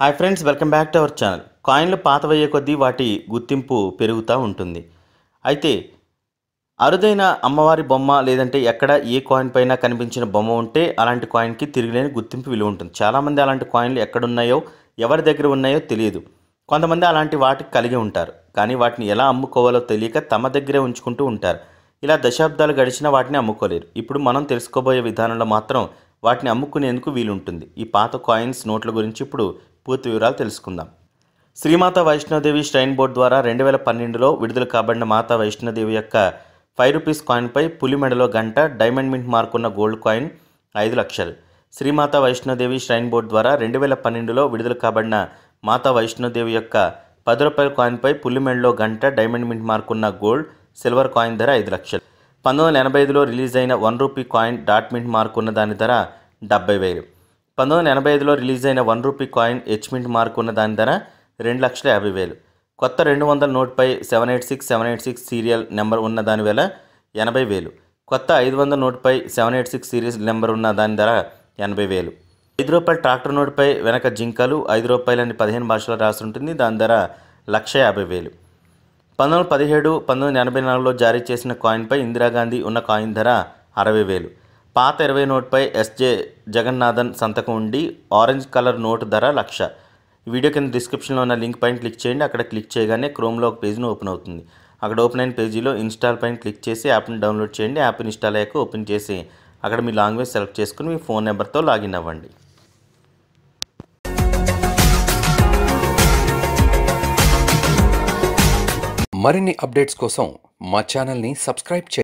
hi friends welcome back to our channel కాయిన్లు పాతవయ్యే కొద్దీ వాటి గుర్తింపు పెరుగుతూ ఉంటుంది అయితే అరుదైన అమ్మవారి బొమ్మ లేదంటే ఎక్కడ ఏ కాయిన్ పైన కనిపించిన బొమ్మ ఉంటే అలాంటి కాయిన్కి తిరిగిలేని గుర్తింపు విలువ ఉంటుంది చాలామంది అలాంటి కాయిన్లు ఎక్కడున్నాయో ఎవరి దగ్గర ఉన్నాయో తెలియదు కొంతమంది అలాంటి వాటికి కలిగి ఉంటారు కానీ వాటిని ఎలా అమ్ముకోవాలో తెలియక తమ దగ్గరే ఉంచుకుంటూ ఉంటారు ఇలా దశాబ్దాలు గడిచినా వాటిని అమ్ముకోలేరు ఇప్పుడు మనం తెలుసుకోబోయే విధానంలో మాత్రం వాటిని అమ్ముకునేందుకు వీలుంటుంది ఈ పాత కాయిన్స్ నోట్ల గురించి ఇప్పుడు పూర్తి వివరాలు తెలుసుకుందాం శ్రీమాత వైష్ణోదేవి శ్రైన్ బోర్డు ద్వారా రెండు వేల పన్నెండులో విడుదల కాబడిన మాతా వైష్ణోదేవి యొక్క ఫైవ్ రూపీస్ కాయిన్పై పులి మెడలో గంట డైమండ్ మింట్ మార్కున్న గోల్డ్ కాయిన్ ఐదు లక్షలు శ్రీమాత వైష్ణోదేవి శ్రైన్ బోర్డు ద్వారా రెండు వేల పన్నెండులో విడుదల కాబడిన మాతా వైష్ణోదేవి యొక్క పది రూపాయల కాయిన్పై పులి మెడలో గంట డైమండ్ మింట్ మార్కున్న గోల్డ్ సిల్వర్ కాయిన్ ధర ఐదు లక్షలు పంతొమ్మిది వందల ఎనభై ఐదులో రిలీజ్ అయిన one rupee coin dot mint మార్కున్న దాని ధర డెబ్బై వేలు పంతొమ్మిది వందల ఎనభై ఐదులో రిలీజ్ అయిన one rupee coin H mint mark ఉన్న దాని ధర రెండు లక్షల యాభై వేలు కొత్త రెండు వందల నోట్పై seven eight six seven eight six serial number ఉన్న దాని వేల ఎనభై వేలు కొత్త ఐదు వందల నోట్పై seven eight six serial number ఉన్న దాని ధర ఎనభై వేలు ఐదు రూపాయల ట్రాక్టర్ నోట్పై వెనక జింకలు ఐదు రూపాయలని పదిహేను భాషలో రాస్తుంటుంది దాని ధర లక్ష యాభై వేలు పంతొమ్మిది పదిహేడు పంతొమ్మిది ఎనభై నాలుగులో జారీ చేసిన కాయిన్పై ఇందిరాగాంధీ ఉన్న కాయిన్ ధర అరవై వేలు పాత ఇరవై నోట్పై ఎస్జే జగన్నాథన్ సంతకం ఉండి ఆరెంజ్ కలర్ నోట్ ధర లక్ష వీడియో కింద డిస్క్రిప్షన్లో ఉన్న లింక్ పైన క్లిక్ చేయండి అక్కడ క్లిక్ చేయగానే క్రోమ్లో ఒక పేజీని ఓపెన్ అవుతుంది అక్కడ ఓపెన్ అయిన పేజీలో ఇన్స్టాల్ పైన క్లిక్ చేసి యాప్ని డౌన్లోడ్ చేయండి యాప్ ఇన్స్టాల్ అయ్యాక ఓపెన్ చేసి అక్కడ మీ లాంగ్వేజ్ సెలెక్ట్ చేసుకుని మీ ఫోన్ నెంబర్తో లాగిన్ అవ్వండి మరిన్ని అప్డేట్స్ కోసం మా ఛానల్ని సబ్స్క్రైబ్ చేయండి